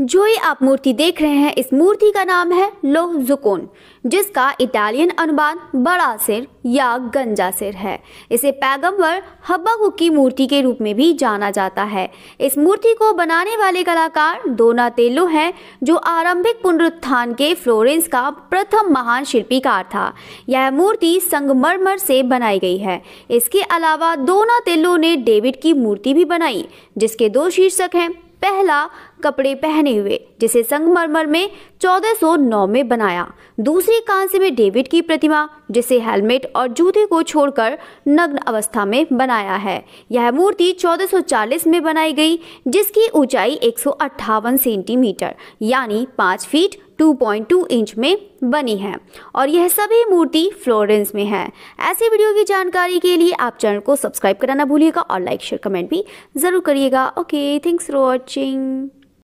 जो ये आप मूर्ति देख रहे हैं इस मूर्ति का नाम है लोह जुकोन जिसका इटालियन अनुवाद बड़ा सिर या गंजा सिर है इसे पैगंबर हब्बा की मूर्ति के रूप में भी जाना जाता है इस मूर्ति को बनाने वाले कलाकार दोना तेलो हैं जो आरंभिक पुनरुत्थान के फ्लोरेंस का प्रथम महान शिल्पीकार था यह मूर्ति संगमरमर से बनाई गई है इसके अलावा तेलो ने डेविड की मूर्ति भी बनाई जिसके दो शीर्षक हैं पहला कपड़े पहने हुए जिसे संगमरमर में 1409 में बनाया दूसरी कांस्य में डेविड की प्रतिमा जिसे हेलमेट और जूते को छोड़कर नग्न अवस्था में बनाया है यह मूर्ति 1440 में बनाई गई जिसकी ऊंचाई एक सेंटीमीटर यानी 5 फीट 2.2 इंच में बनी है और यह सभी मूर्ति फ्लोरेंस में है ऐसे वीडियो की जानकारी के लिए आप चैनल को सब्सक्राइब कराना भूलिएगा और लाइक शेयर कमेंट भी ज़रूर करिएगा ओके थैंक्स फॉर वॉचिंग